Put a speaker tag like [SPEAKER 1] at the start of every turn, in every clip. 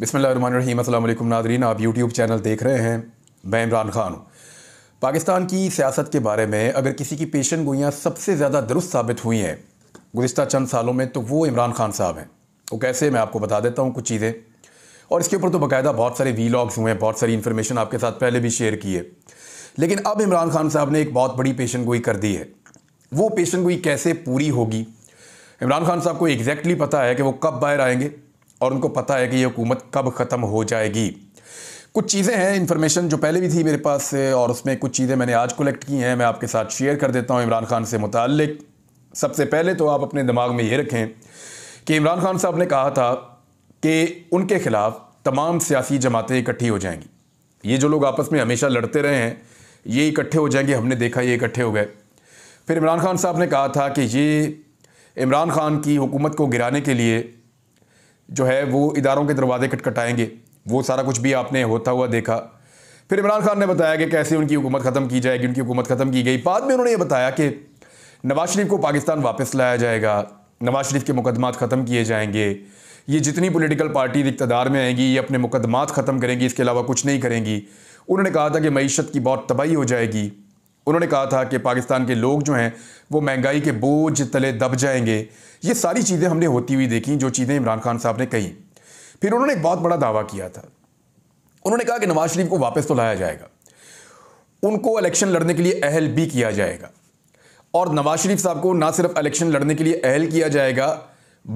[SPEAKER 1] बसमीम नादरीन आप YouTube channel देख रहे हैं मैं इमरान खान हूँ पाकिस्तान की सियासत के बारे में अगर किसी की पेशन गोइयाँ सबसे ज़्यादा दुरुस्त साबित हुई हैं गुज्त चंद सालों में तो वो इमरान खान साहब हैं वो कैसे मैं आपको बता देता हूँ कुछ चीज़ें और इसके ऊपर तो बाकायदा बहुत सारे लॉग्स हुए हैं बहुत सारी इन्फॉर्मेशन आपके साथ पहले भी शेयर की है लेकिन अब इमरान खान साहब ने एक बहुत बड़ी पेशन गोई कर दी है वो पेशन गोई कैसे पूरी होगी इमरान खान साहब को एग्जैक्टली पता है कि वो कब बाहर आएंगे और उनको पता है कि ये हुकूमत कब ख़त्म हो जाएगी कुछ चीज़ें हैं इन्फॉर्मेशन जो पहले भी थी मेरे पास और उसमें कुछ चीज़ें मैंने आज कलेक्ट की हैं मैं आपके साथ शेयर कर देता हूँ इमरान खान से मुतक सबसे पहले तो आप अपने दिमाग में ये रखें कि इमरान खान साहब ने कहा था कि उनके ख़िलाफ़ तमाम सियासी जमातें इकट्ठी हो जाएंगी ये जो लोग आपस में हमेशा लड़ते रहे हैं ये इकट्ठे हो जाएंगे हमने देखा ये इकट्ठे हो गए फिर इमरान खान साहब ने कहा था कि ये इमरान खान की हुकूमत को गिराने के लिए जो है वो इदारों के दरवाजे कटकटाएंगे वो सारा कुछ भी आपने होता हुआ देखा फिर इमरान खान ने बताया कि कैसे उनकी हुकूमत ख़त्म की जाएगी उनकी हुकूमत ख़त्म की गई बाद में उन्होंने ये बताया कि नवाज शरीफ को पाकिस्तान वापस लाया जाएगा नवाज शरीफ के मुकदमात ख़त्म किए जाएंगे ये जितनी पोलिटिकल पार्टी इकतदार में आएंगी ये अपने मुकदमात ख़त्म करेंगी इसके अलावा कुछ नहीं करेंगी उन्होंने कहा था कि मीशत की बहुत तबाही हो जाएगी उन्होंने कहा था कि पाकिस्तान के लोग जो हैं वो महंगाई के बोझ तले दब जाएंगे ये सारी चीज़ें हमने होती हुई देखी जो चीज़ें इमरान खान साहब ने कही फिर उन्होंने एक बहुत बड़ा दावा किया था उन्होंने कहा कि नवाज शरीफ को वापस तो लाया जाएगा उनको इलेक्शन लड़ने के लिए अहल भी किया जाएगा और नवाज शरीफ साहब को ना सिर्फ इलेक्शन लड़ने के लिए अहल किया जाएगा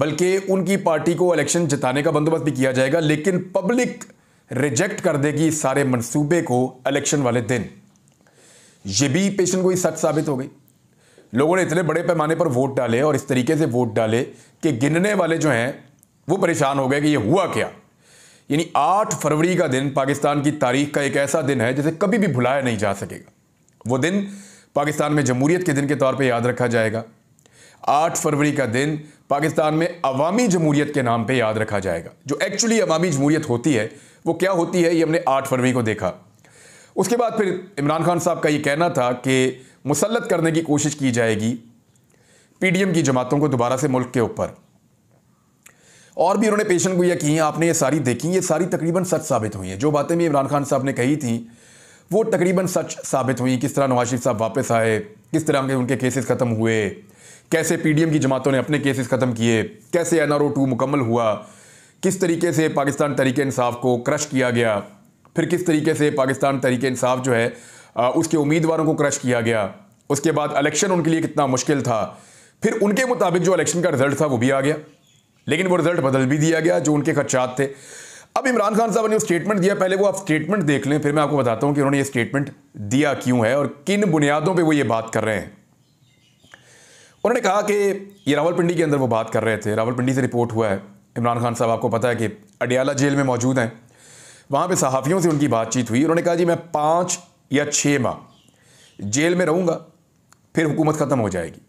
[SPEAKER 1] बल्कि उनकी पार्टी को इलेक्शन जिताने का बंदोबस्त भी किया जाएगा लेकिन पब्लिक रिजेक्ट कर देगी इस सारे मंसूबे को इलेक्शन वाले दिन ये भी पेशन कोई सच साबित हो गई लोगों ने इतने बड़े पैमाने पर वोट डाले और इस तरीके से वोट डाले कि गिनने वाले जो हैं वो परेशान हो गए कि ये हुआ क्या यानी आठ फरवरी का दिन पाकिस्तान की तारीख का एक ऐसा दिन है जिसे कभी भी भुलाया नहीं जा सकेगा वो दिन पाकिस्तान में जमूरीत के दिन के तौर पर याद रखा जाएगा आठ फरवरी का दिन पाकिस्तान में अवामी जमूरीत के नाम पर याद रखा जाएगा जो एक्चुअली अवामी जमहूरीत होती है वो क्या होती है ये हमने आठ फरवरी को देखा उसके बाद फिर इमरान खान साहब का ये कहना था कि मुसलत करने की कोशिश की जाएगी पीडीएम की जमातों को दोबारा से मुल्क के ऊपर और भी उन्होंने पेशन गुया की हैं आपने ये सारी देखी ये सारी तकरीबन सच साबित हुई हैं जो बातें भी इमरान खान साहब ने कही थी वो तकरीबन सच साबित हुई किस तरह नवाज शरीफ साहब वापस आए किस तरह के उनके केसेस ख़त्म हुए कैसे पीडीएम की जमातों ने अपने केसेस ख़त्म किए कैसे एन आर ओ टू मुकम्मल हुआ किस तरीके से पाकिस्तान तरीके इंसाफ को क्रश किया गया फिर किस तरीके से पाकिस्तान तरीके इंसाफ जो है आ, उसके उम्मीदवारों को क्रश किया गया उसके बाद इलेक्शन उनके लिए कितना मुश्किल था फिर उनके मुताबिक जो इलेक्शन का रिजल्ट था वो भी आ गया लेकिन वो रिजल्ट बदल भी दिया गया जो उनके खदशात थे अब इमरान खान साहब ने स्टेटमेंट दिया पहले वो आप स्टेटमेंट देख लें फिर मैं आपको बताता हूँ कि उन्होंने ये स्टेटमेंट दिया क्यों है और किन बुनियादों पर वो ये बात कर रहे हैं उन्होंने कहा कि ये रावलपिंडी के अंदर वो बात कर रहे थे रावलपिंडी से रिपोर्ट हुआ है इमरान खान साहब आपको पता है कि अडियाला जेल में मौजूद हैं वहाँ पे सहाफ़ियों से उनकी बातचीत हुई उन्होंने कहा जी मैं पाँच या छः माह जेल में रहूँगा फिर हुकूमत ख़त्म हो जाएगी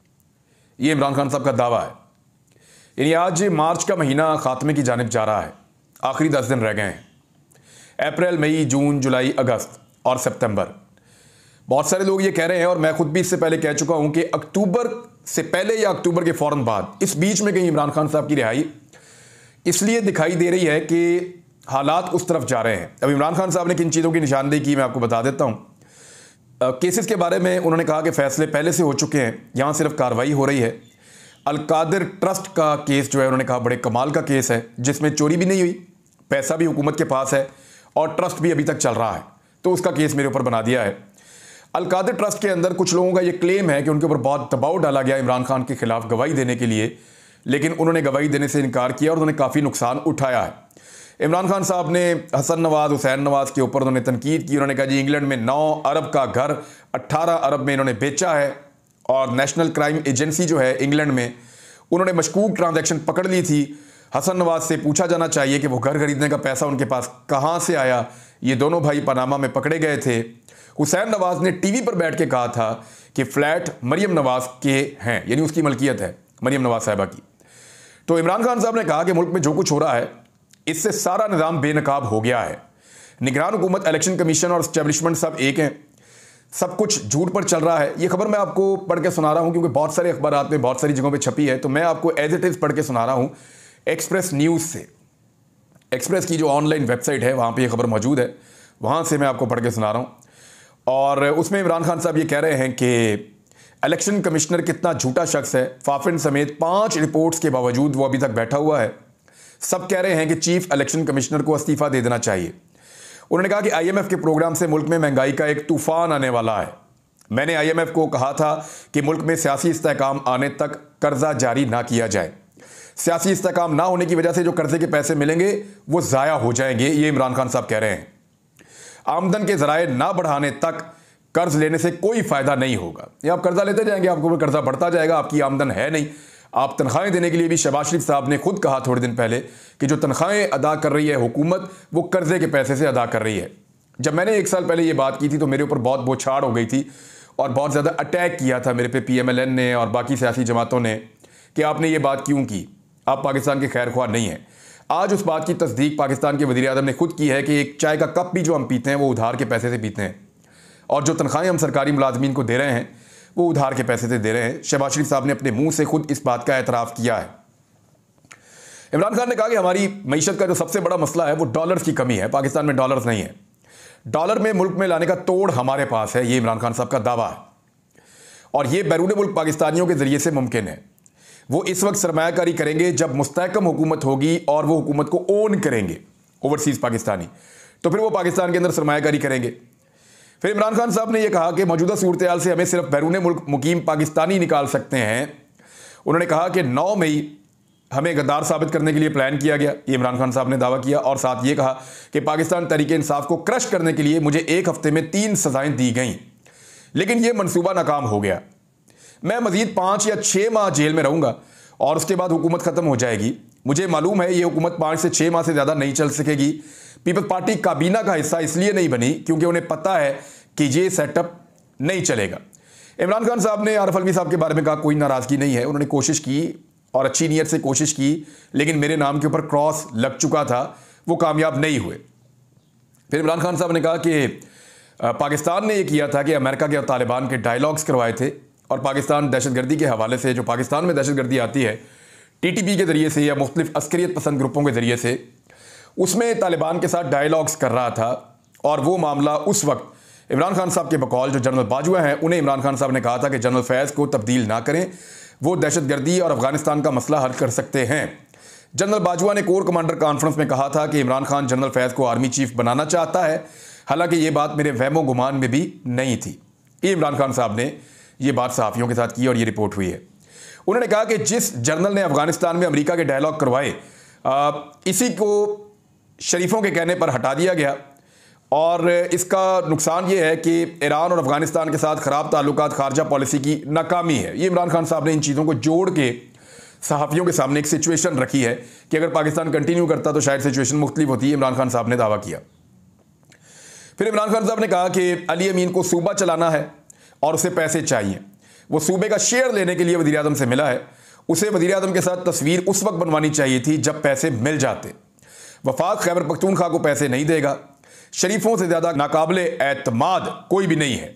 [SPEAKER 1] ये इमरान खान साहब का दावा है यानी आज मार्च का महीना ख़ात्मे की जानब जा रहा है आखिरी दस दिन रह गए हैं अप्रैल मई जून जुलाई अगस्त और सितंबर बहुत सारे लोग ये कह रहे हैं और मैं खुद भी इससे पहले कह चुका हूं कि अक्टूबर से पहले या अक्टूबर के फ़ौर बाद इस बीच में कहीं इमरान खान साहब की रिहाई इसलिए दिखाई दे रही है कि हालात उस तरफ जा रहे हैं अब इमरान खान साहब ने किन चीज़ों की निशानदेही की मैं आपको बता देता हूँ केसेस के बारे में उन्होंने कहा कि फैसले पहले से हो चुके हैं यहाँ सिर्फ कार्रवाई हो रही है अलकादर ट्रस्ट का केस जो है उन्होंने कहा बड़े कमाल का केस है जिसमें चोरी भी नहीं हुई पैसा भी हुकूमत के पास है और ट्रस्ट भी अभी तक चल रहा है तो उसका केस मेरे ऊपर बना दिया है अलकादर ट्रस्ट के अंदर कुछ लोगों का ये क्लेम है कि उनके ऊपर बहुत दबाव डाला गया इमरान खान के खिलाफ गवाही देने के लिए लेकिन उन्होंने गवाही देने से इनकार किया और उन्होंने काफ़ी नुकसान उठाया है इमरान खान साहब ने हसन नवाज हुसैन नवाज के ऊपर उन्होंने तनकीद की उन्होंने कहा जी इंग्लैंड में नौ अरब का घर अट्ठारह अरब में इन्होंने बेचा है और नेशनल क्राइम एजेंसी जो है इंग्लैंड में उन्होंने मशकूक ट्रांजेक्शन पकड़ ली थी हसन नवाज से पूछा जाना चाहिए कि वो घर खरीदने का पैसा उनके पास कहाँ से आया ये दोनों भाई पनामा में पकड़े गए थे हुसैन नवाज ने टीवी पर बैठ के कहा था कि फ्लैट मरियम नवाज के हैं यानी उसकी मलकियत है मरियम नवाज साहबा की तो इमरान खान साहब ने कहा कि मुल्क में जो कुछ हो रहा है इससे सारा निज़ाम बेनकाब हो गया है निगरान हुकूमत इलेक्शन कमीशन और स्टैब्लिशमेंट सब एक हैं सब कुछ झूठ पर चल रहा है ये खबर मैं आपको पढ़ के सुना रहा हूँ क्योंकि बहुत सारे अखबार में बहुत सारी जगहों पर छपी है तो मैं आपको एज इट इज़ पढ़ के सुना रहा हूँ एक्सप्रेस न्यूज़ से एक्सप्रेस की जो ऑनलाइन वेबसाइट है वहाँ पर यह खबर मौजूद है वहाँ से मैं आपको पढ़ के सुना रहा हूँ और उसमें इमरान खान साहब ये कह रहे हैं कि इलेक्शन कमिश्नर कितना झूठा शख्स है फाफिन समेत पांच रिपोर्ट्स के बावजूद वो अभी तक बैठा हुआ है सब कह रहे हैं कि चीफ इलेक्शन कमिश्नर को इस्तीफा दे देना चाहिए उन्होंने कहा कि आईएमएफ के प्रोग्राम से मुल्क में महंगाई का एक तूफान आने वाला है मैंने आईएमएफ को कहा था कि मुल्क में सियासी इस्तेकाम आने तक कर्जा जारी ना किया जाए सियासी इस्तेकाम ना होने की वजह से जो कर्जे के पैसे मिलेंगे वो ज़ाया हो जाएंगे ये इमरान खान साहब कह रहे हैं आमदन के जराए ना बढ़ाने तक कर्ज लेने से कोई फायदा नहीं होगा ये आप कर्जा लेते जाएंगे आपको कर्जा बढ़ता जाएगा आपकी आमदन है नहीं आप तनख्वाहें देने के लिए भी शहबाज शरीफ साहब ने खुद कहा थोड़े दिन पहले कि जो तनख्वाहें अदा कर रही है हुकूमत वो कर्ज़े के पैसे से अदा कर रही है जब मैंने एक साल पहले ये बात की थी तो मेरे ऊपर बहुत बोछाड़ हो गई थी और बहुत ज़्यादा अटैक किया था मेरे पे पीएमएलएन ने और बाकी सियासी जमातों ने कि आपने ये बात क्यों की आप पाकिस्तान के खैर ख्वाह नहीं हैं आज उस बात की तस्दीक पाकिस्तान के वजी अजम ने खुद की है कि एक चाय का कप भी जो हम पीते हैं वो उधार के पैसे से पीते हैं और जो तनख्वाहें हम सरकारी मुलाजमीन को दे रहे हैं वो उधार के पैसे से दे रहे हैं शहबाज शरीफ साहब ने अपने मुंह से खुद इस बात का एतराफ़ किया है इमरान खान ने कहा कि हमारी मीशत का जो सबसे बड़ा मसला है वो डॉलर्स की कमी है पाकिस्तान में डॉलर्स नहीं है डॉलर में मुल्क में लाने का तोड़ हमारे पास है ये इमरान खान साहब का दावा है और ये बैरून मुल्क पाकिस्तानियों के ज़रिए से मुमकिन है वो इस वक्त सरमाकारी करेंगे जब मुस्तकम हुकूमत होगी और वो हुकूमत को ओन करेंगे ओवरसीज़ पाकिस्तानी तो फिर वो पाकिस्तान के अंदर सरमाकारी करेंगे फिर इमरान खान साहब ने यह कहा कि मौजूदा सूरत हाल से हमें सिर्फ बैरून मुल्क मुकीम पाकिस्तानी निकाल सकते हैं उन्होंने कहा कि नौ मई हमें गद्दार साबित करने के लिए प्लान किया गया ये इमरान खान साहब ने दावा किया और साथ ये कहा कि पाकिस्तान तरीके इंसाफ को क्रश करने के लिए मुझे एक हफ्ते में तीन सजाएं दी गईं लेकिन यह मनसूबा नाकाम हो गया मैं मजीद पाँच या छः माह जेल में रहूँगा और उसके बाद हुकूमत ख़त्म हो जाएगी मुझे मालूम है ये हुकूमत पाँच से छः माह से ज़्यादा नहीं चल सकेगी पीपल्स पार्टी काबीना का हिस्सा इसलिए नहीं बनी क्योंकि उन्हें पता है कि ये सेटअप नहीं चलेगा इमरान खान साहब ने आरफ अलवी साहब के बारे में कहा कोई नाराज़गी नहीं है उन्होंने कोशिश की और अच्छी नीयत से कोशिश की लेकिन मेरे नाम के ऊपर क्रॉस लग चुका था वो कामयाब नहीं हुए फिर इमरान खान साहब ने कहा कि पाकिस्तान ने ये किया था कि अमेरिका के और तालिबान के डायलॉग्स करवाए थे और पाकिस्तान दहशतगर्दी के हवाले से जो पाकिस्तान में दहशतगर्दी आती है टीटीपी के ज़रिए से या मुख्तलिफ अस्करियत पसंद ग्रुपों के ज़रिए से उसमें तालिबान के साथ डायलॉग्स कर रहा था और वो मामला उस वक्त इमरान खान साहब के बकौल जो जनरल बाजवा हैं उन्हें इमरान खान साहब ने कहा था कि जनरल फैज़ को तब्दील ना करें वो दहशतगर्दी और अफगानिस्तान का मसला हल कर सकते हैं जनरल बाजवा ने कोर कमांडर कॉन्फ्रेंस में कहा था कि इमरान खान जनरल फैज़ को आर्मी चीफ बनाना चाहता है हालांकि ये बात मेरे वहमो गुमान में भी नहीं थी ये इमरान खान साहब ने ये बात सहाफ़ियों के साथ की और ये रिपोर्ट हुई है उन्होंने कहा कि जिस जनरल ने अफगानिस्तान में अमरीका के डायलॉग करवाए इसी को शरीफों के कहने पर हटा दिया गया और इसका नुकसान ये है कि ईरान और अफगानिस्तान के साथ ख़राब ताल्लुक खारजा पॉलिसी की नाकामी है ये इमरान खान साहब ने इन चीज़ों को जोड़ के सहाफ़ियों के सामने एक सिचुएशन रखी है कि अगर पाकिस्तान कंटिन्यू करता तो शायद सिचुएशन मुख्तलिफ होती इमरान खान साहब ने दावा किया फिर इमरान खान साहब ने कहा कि अली अमीन को सूबा चलाना है और उसे पैसे चाहिए वो सूबे का शेयर लेने के लिए वजी अजम से मिला है उसे वजी अजम के साथ तस्वीर उस वक्त बनवानी चाहिए थी जब पैसे मिल जाते वफाक खैबर पखतूनखा को पैसे नहीं देगा शरीफों से ज़्यादा नाकबले एतमाद कोई भी नहीं है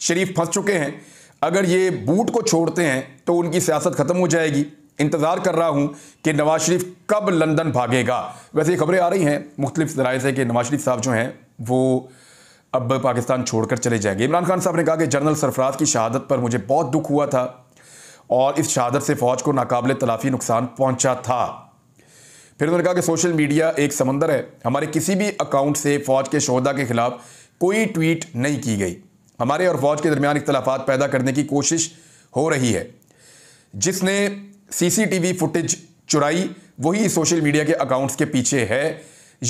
[SPEAKER 1] शरीफ फंस चुके हैं अगर ये बूट को छोड़ते हैं तो उनकी सियासत ख़त्म हो जाएगी इंतज़ार कर रहा हूँ कि नवाज शरीफ कब लंदन भागेगा वैसे ये खबरें आ रही हैं मुख्तलिफ जराए से कि नवाज शरीफ साहब जो हैं वो अब पाकिस्तान छोड़कर चले जाएंगे इमरान खान साहब ने कहा कि जनरल सरफराज की शहादत पर मुझे बहुत दुख हुआ था और इस शहादत से फ़ौज को नाकबले तलाफी नुकसान पहुँचा था फिर उन्होंने कहा कि सोशल मीडिया एक समंदर है हमारे किसी भी अकाउंट से फौज के शहदा के खिलाफ कोई ट्वीट नहीं की गई हमारे और फौज के दरमियान इख्तलाफात पैदा करने की कोशिश हो रही है जिसने सीसीटीवी फुटेज चुराई वही सोशल मीडिया के अकाउंट्स के पीछे है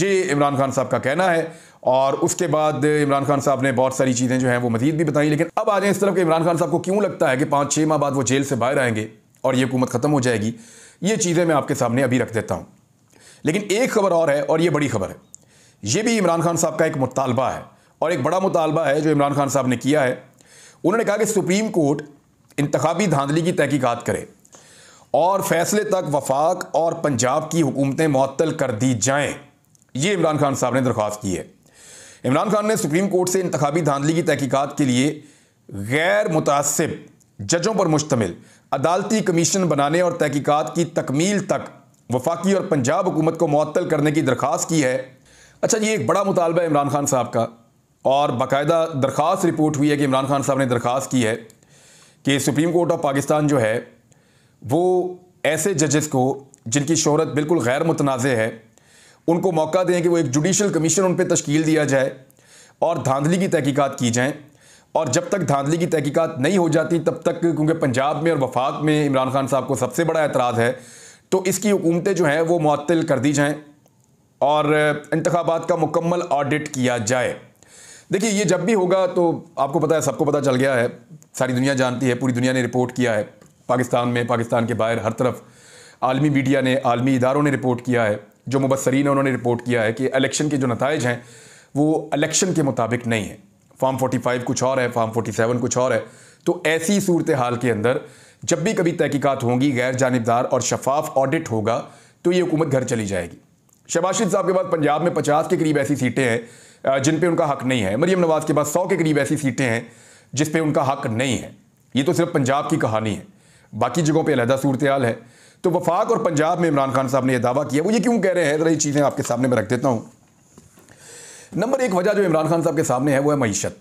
[SPEAKER 1] ये इमरान खान साहब का कहना है और उसके बाद इमरान खान साहब ने बहुत सारी चीज़ें जो हैं वो मजीद भी बताई लेकिन अब आ जाए इस तरफ के इमरान खान साहब को क्यों लगता है कि पाँच छः माह बाद वो जेल से बाहर आएंगे और ये हुकूमत ख़त्म हो जाएगी ये चीज़ें मैं आपके सामने अभी रख देता हूँ लेकिन एक खबर और है और ये बड़ी खबर है ये भी इमरान खान साहब का एक मुतालबा है और एक बड़ा मुतालबा है जो इमरान खान साहब ने किया है उन्होंने कहा कि सुप्रीम कोर्ट इंतबी धांधली की तहकीकात करे और फैसले तक वफाक और पंजाब की हुकूमतें मअतल कर दी जाएँ ये इमरान खान साहब ने दरख्वास्त की है इमरान खान ने सुप्रीम कोर्ट से इंतबी धांधली की तहकीकात के लिए गैर मुतासब जजों पर मुश्तमिल अदालती कमीशन बनाने और तहकीकात की तकमील तक वफाकी और पंजाब हुकूमत को मअतल करने की दरख्वास्त की है अच्छा ये एक बड़ा मुतालबा है इमरान खान साहब का और बाकायदा दरख्वास्त रिपोर्ट हुई है कि इमरान खान साहब ने दरख्वास्त की है कि सुप्रीम कोर्ट ऑफ पाकिस्तान जो है वो ऐसे जजेस को जिनकी शहरत बिल्कुल गैर मुतनाज़ है उनको मौका दें कि वो एक जुडिशल कमीशन उन पर तश्कील दिया जाए और धांधली की तहकीक़ात की जाएँ और जब तक धांधली की तहकीकात नहीं हो जाती तब तक क्योंकि पंजाब में और वफाक में इमरान खान साहब को सबसे बड़ा एतराज़ है तो इसकी हुकूमतें जो हैं वो मअतल कर दी जाएँ और इंतबात का मुकम्मल ऑडिट किया जाए देखिए ये जब भी होगा तो आपको पता है सबको पता चल गया है सारी दुनिया जानती है पूरी दुनिया ने रिपोर्ट किया है पाकिस्तान में पाकिस्तान के बाहर हर तरफ आलमी मीडिया ने आलमी इदारों ने रिपोर्ट किया है जो मुबसरीन उन्होंने रिपोर्ट किया है कि इलेक्शन के जो नतज हैं वो इलेक्शन के मुताबिक नहीं है फार्म फ़ाइव कुछ और है फार्म सेवन कुछ और है तो ऐसी सूरत हाल के अंदर जब भी कभी तहकीकत होंगी गैर जानबदार और शफाफ ऑडिट होगा तो ये हुकूमत घर चली जाएगी शबाशिद साहब के बाद पंजाब में पचास के करीब ऐसी सीटें हैं जिन पर उनका हक नहीं है मरीम नवाज़ के बाद सौ के करीब ऐसी सीटें हैं जिस पर उनका हक नहीं है ये तो सिर्फ पंजाब की कहानी है बाकी जगहों पर अलहदा सूरत है तो वफाक और पंजाब में इमरान खान साहब ने यह दावा किया वो ये क्यों कह रहे हैं ज़रा ये चीज़ें आपके सामने मैं रख देता हूँ नंबर एक वजह जो इमरान खान साहब के सामने है वो है मीशत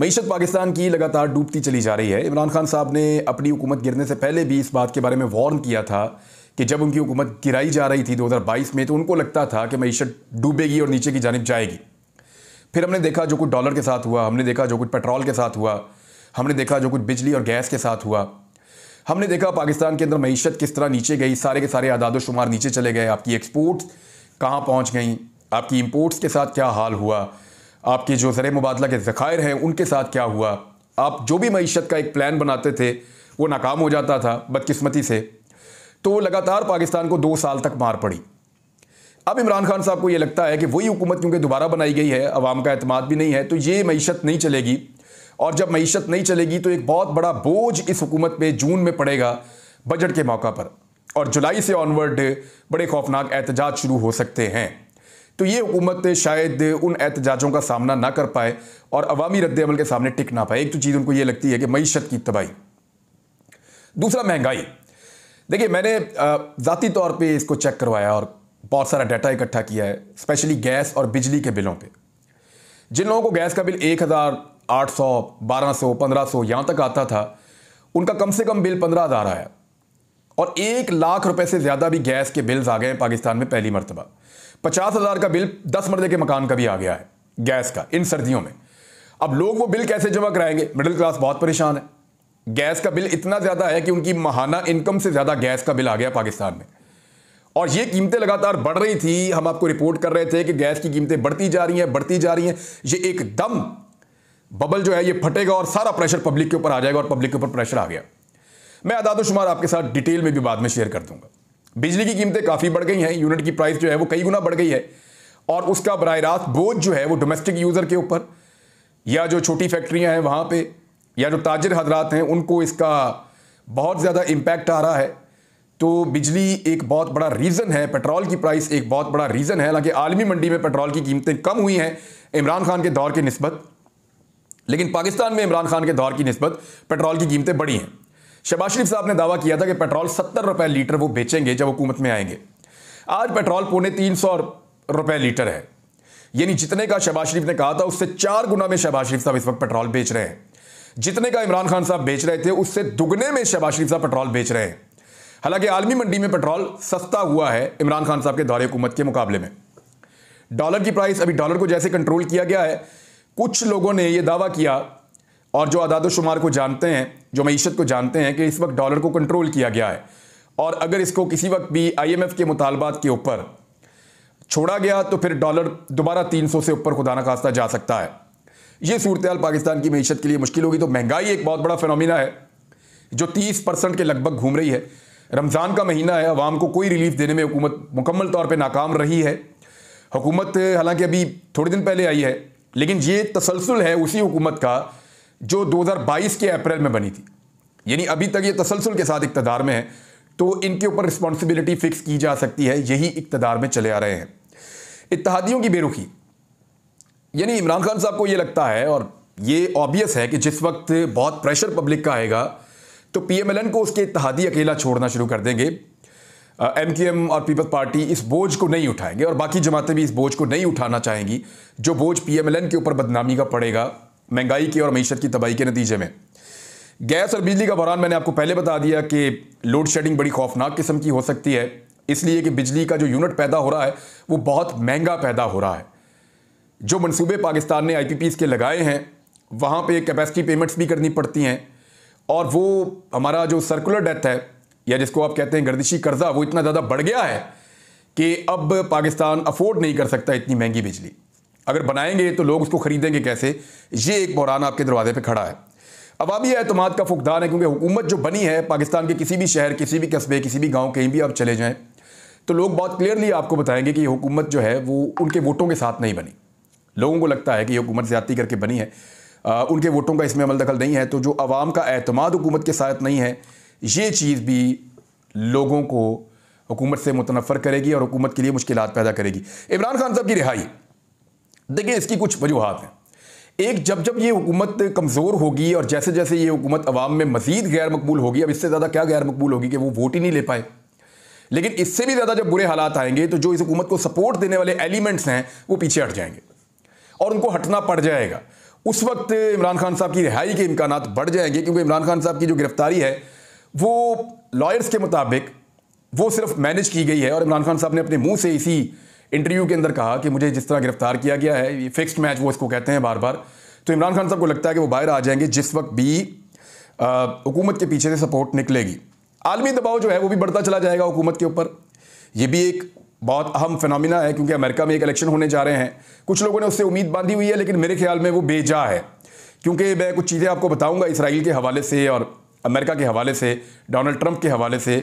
[SPEAKER 1] मीशत पाकिस्तान की लगातार डूबती चली जा रही है इमरान खान साहब ने अपनी हुकूमत गिरने से पहले भी इस बात के बारे में वार्न किया था कि जब उनकी हुकूमत गिराई जा रही थी 2022 में तो उनको लगता था कि मीशत डूबेगी और नीचे की जानब जाएगी फिर हमने देखा जो कुछ डॉलर के साथ हुआ हमने देखा जो कुछ पेट्रोल के साथ हुआ हमने देखा जो कुछ बिजली और गैस के साथ हुआ हमने देखा पाकिस्तान के अंदर मीशत किस तरह नीचे गई सारे के सारे आदाद शुमार नीचे चले गए आपकी एक्सपोर्ट्स कहाँ पहुँच गई आपकी इम्पोर्ट्स के साथ क्या हाल हुआ आपके जो ज़र मुबादला के ज़खायर हैं उनके साथ क्या हुआ आप जो भी मीशत का एक प्लान बनाते थे वो नाकाम हो जाता था बदकस्मती से तो लगातार पाकिस्तान को दो साल तक मार पड़ी अब इमरान खान साहब को ये लगता है कि वही हुकूमत क्योंकि दोबारा बनाई गई है अवाम का अतमाद भी नहीं है तो ये मीशत नहीं चलेगी और जब मीशत नहीं चलेगी तो एक बहुत बड़ा बोझ इस हुकूमत पर जून में पड़ेगा बजट के मौका पर और जुलाई से ऑनवर्ड बड़े खौफनाक एहतजाज शुरू हो सकते हैं तो ये हुकूमत शायद उन एहतजाजों का सामना ना कर पाए और अवामी रद्दमल के सामने टिक ना पाए एक तो चीज़ उनको ये लगती है कि मीशत की तबाही दूसरा महंगाई देखिए मैंने ज़ाती तौर पर इसको चेक करवाया और बहुत सारा डाटा इकट्ठा किया है स्पेशली गैस और बिजली के बिलों पर जिन लोगों को गैस का बिल एक हज़ार आठ सौ बारह सौ पंद्रह सौ यहाँ तक आता था उनका कम से कम बिल पंद्रह हज़ार आया और एक लाख रुपए से ज़्यादा भी गैस के बिल्स आ गए हैं पाकिस्तान में पहली मरतबा पचास हजार का बिल दस मरले के मकान का भी आ गया है गैस का इन सर्दियों में अब लोग वो बिल कैसे जमा कराएंगे मिडिल क्लास बहुत परेशान है गैस का बिल इतना ज़्यादा है कि उनकी महाना इनकम से ज़्यादा गैस का बिल आ गया पाकिस्तान में और ये कीमतें लगातार बढ़ रही थी हम आपको रिपोर्ट कर रहे थे कि गैस की कीमतें बढ़ती जा रही हैं बढ़ती जा रही हैं ये एकदम बबल जो है ये फटेगा और सारा प्रेशर पब्लिक के ऊपर आ जाएगा और पब्लिक के ऊपर प्रेशर आ गया मैं अदादोशुमार आपके साथ डिटेल में भी बाद में शेयर कर दूंगा बिजली की कीमतें काफ़ी बढ़ गई हैं यूनिट की प्राइस जो है वो कई गुना बढ़ गई है और उसका बर रास्त बोझ जो है वो डोमेस्टिक यूज़र के ऊपर या जो छोटी फैक्ट्रियाँ हैं वहाँ पर या जो ताजर हजरात हैं उनको इसका बहुत ज़्यादा इम्पैक्ट आ रहा है तो बिजली एक बहुत बड़ा रीज़न है पेट्रोल की प्राइस एक बहुत बड़ा रीज़न है हालांकि आलमी मंडी में पेट्रोल की कीमतें कम हुई हैं इमरान खान के दौर के नस्बत लेकिन पाकिस्तान में इमरान खान के दौर की नस्बत पेट्रोल की कीमतें बढ़ी हैं शबाज शरीफ साहब ने दावा किया था कि पेट्रोल सत्तर रुपए लीटर वो बेचेंगे जब हुकूमत में आएंगे आज पेट्रोल पौने तीन सौ रुपए लीटर है यानी जितने का शबाज शरीफ ने कहा था उससे चार गुना में शबाज शरीफ साहब इस वक्त पेट्रोल बेच रहे हैं जितने का इमरान खान साहब बेच रहे थे उससे दुगने में शबाज शरीफ साहब पेट्रोल बेच रहे हैं हालांकि आलमी मंडी में पेट्रोल सस्ता हुआ है इमरान खान साहब के दौरे हुकूमत के मुकाबले में डॉलर की प्राइस अभी डॉलर को जैसे कंट्रोल किया गया है कुछ लोगों ने यह दावा किया और जो अदाद शुमार को जानते हैं जो मीशत को जानते हैं कि इस वक्त डॉलर को कंट्रोल किया गया है और अगर इसको किसी वक्त भी आईएमएफ के मुतालबात के ऊपर छोड़ा गया तो फिर डॉलर दोबारा 300 से ऊपर खुदा खास्ता जा सकता है ये सूरत पाकिस्तान की मीशत के लिए मुश्किल होगी तो महंगाई एक बहुत बड़ा फिनमिना है जो तीस परसेंट के लगभग घूम रही है रमज़ान का महीना है आवाम को कोई रिलीफ देने में हुकूमत मुकम्मल तौर पर नाकाम रही है हुकूमत हालांकि अभी थोड़े दिन पहले आई है लेकिन ये तसलसल है उसी हुकूमत का जो 2022 के अप्रैल में बनी थी यानी अभी तक ये तसलसल के साथ इकतदार में है तो इनके ऊपर रिस्पॉन्सिबिलिटी फिक्स की जा सकती है यही इकतदार में चले आ रहे हैं इतिहादियों की बेरुखी यानी इमरान खान साहब को ये लगता है और ये ऑबियस है कि जिस वक्त बहुत प्रेशर पब्लिक का आएगा तो पीएमएलएन को उसके इतिहादी अकेला छोड़ना शुरू कर देंगे एम क्यू एम और पीपल्स पार्टी इस बोझ को नहीं उठाएंगे और बाकी जमातें भी इस बोझ को नहीं उठाना चाहेंगी जो बोझ पीएमएलएन के ऊपर बदनामी का पड़ेगा महंगाई की और मीशत की तबाही के नतीजे में गैस और बिजली का बहरान मैंने आपको पहले बता दिया कि लोड शेडिंग बड़ी खौफनाक किस्म की हो सकती है इसलिए कि बिजली का जो यूनिट पैदा हो रहा है वो बहुत महंगा पैदा हो रहा है जो मनसूबे पाकिस्तान ने आई के लगाए हैं वहाँ पे कैपेसिटी पेमेंट्स भी करनी पड़ती हैं और वो हमारा जो सर्कुलर डेथ है या जिसको आप कहते हैं गर्दिशी कर्जा वो इतना ज़्यादा बढ़ गया है कि अब पाकिस्तान अफोर्ड नहीं कर सकता इतनी महंगी बिजली अगर बनाएंगे तो लोग उसको ख़रीदेंगे कैसे ये एक बहरान आपके दरवाजे पर खड़ा है अवामी अतमाद का फुकदान है क्योंकि हुकूमत जो बनी है पाकिस्तान के किसी भी शहर किसी भी कस्बे किसी भी गाँव कहीं भी आप चले जाएँ तो लोग बहुत क्लियरली आपको बताएंगे कि ये हुकूमत जो है वो उनके वोटों के साथ नहीं बनी लोगों को लगता है कि ये हुकूमत ज़्यादती करके बनी है आ, उनके वोटों का इसमें अमल दखल नहीं है तो जो आवाम का अतमाद हुकूमत के साथ नहीं है ये चीज़ भी लोगों को हुकूमत से मुतनफ़र करेगी और हुकूमत के लिए मुश्किल पैदा करेगी इमरान खान साहब की रिहाई देखिए इसकी कुछ वजूहत हैं एक जब जब ये हुकूमत कमज़ोर होगी और जैसे जैसे ये हुकूमत अवाम में मजीद गैर मकबूल होगी अब इससे ज़्यादा क्या गैर मकबूल होगी कि वो वोट ही नहीं ले पाए लेकिन इससे भी ज़्यादा जब बुरे हालात आएंगे तो जो इस हुकूमत को सपोर्ट देने वाले एलिमेंट्स हैं वो पीछे हट जाएंगे और उनको हटना पड़ जाएगा उस वक्त इमरान खान साहब की रिहाई के इम्कान बढ़ जाएंगे क्योंकि इमरान खान साहब की जो गिरफ्तारी है वो लॉयर्स के मुताबिक वो सिर्फ मैनेज की गई है और इमरान खान साहब ने अपने मुँह से इसी इंटरव्यू के अंदर कहा कि मुझे जिस तरह गिरफ्तार किया गया है ये फिक्स्ड मैच वो इसको कहते हैं बार बार तो इमरान खान साहब को लगता है कि वो बाहर आ जाएंगे जिस वक्त भी हुकूमत के पीछे से सपोर्ट निकलेगी आलमी दबाव जो है वो भी बढ़ता चला जाएगा हुकूमत के ऊपर ये भी एक बहुत अहम फिनमिना है क्योंकि अमेरिका में एक इलेक्शन होने जा रहे हैं कुछ लोगों ने उससे उम्मीद बांधी हुई है लेकिन मेरे ख्याल में वो बेजा है क्योंकि मैं कुछ चीज़ें आपको बताऊंगा इसराइल के हवाले से और अमेरिका के हवाले से डोनाल्ड ट्रंप के हवाले से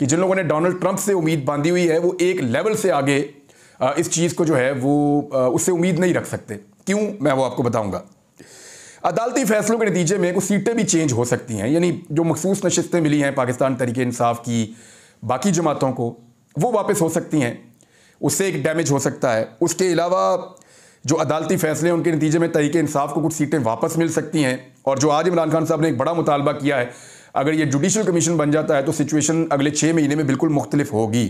[SPEAKER 1] कि जिन लोगों ने डोनाल्ड ट्रंप से उम्मीद बांधी हुई है वो एक लेवल से आगे इस चीज़ को जो है वो उससे उम्मीद नहीं रख सकते क्यों मैं वो आपको बताऊंगा अदालती फैसलों के नतीजे में कुछ सीटें भी चेंज हो सकती हैं यानी जो मखसूस नशस्तें मिली हैं पाकिस्तान तरीके इंसाफ की बाकी जमातों को वो वापस हो सकती हैं उससे एक डैमेज हो सकता है उसके अलावा जो अदालती फैसले हैं उनके नतीजे में तरीके इंसाफ को कुछ सीटें वापस मिल सकती हैं और जो आज इमरान खान साहब ने एक बड़ा मुतालबा किया है अगर ये जुडिशल कमीशन बन जाता है तो सिचुएशन अगले छः महीने में बिल्कुल मुख्तलिफ होगी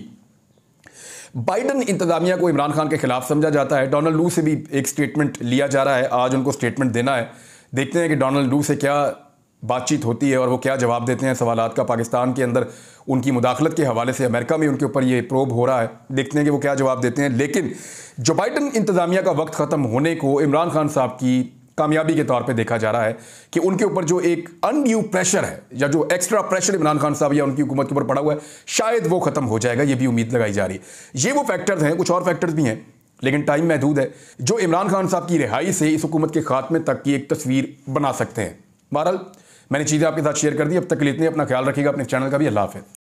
[SPEAKER 1] बाइडन इंतजामिया को इमरान खान के खिलाफ समझा जाता है डोनाल्ड लू से भी एक स्टेटमेंट लिया जा रहा है आज उनको स्टेटमेंट देना है देखते हैं कि डोनाल्ड लू से क्या बातचीत होती है और वो क्या जवाब देते हैं सवाल का पाकिस्तान के अंदर उनकी मुदाखलत के हवाले से अमेरिका में उनके ऊपर ये प्रोब हो रहा है देखते हैं कि वो क्या जवाब देते हैं लेकिन जो बाइडन इंतजामिया का वक्त ख़त्म होने को इमरान खान साहब की कामयाबी के तौर पे देखा जा रहा है कि उनके ऊपर जो एक अनड्यू प्रेशर है या जो एक्स्ट्रा प्रेशर इमरान खान साहब या उनकी हुकूमत के ऊपर पड़ा हुआ है शायद वो खत्म हो जाएगा ये भी उम्मीद लगाई जा रही है ये वो फैक्टर्स हैं कुछ और फैक्टर्स भी हैं लेकिन टाइम महदूद है जो इमरान खान साहब की रिहाई से इस हुकूमत के खात्मे तक की एक तस्वीर बना सकते हैं बहरहाल मैंने चीज़ें आपके साथ शेयर कर दी अब तक के लिए इतने अपना ख्याल रखिएगा अपने चैनल का भी अल्लाह हाफ़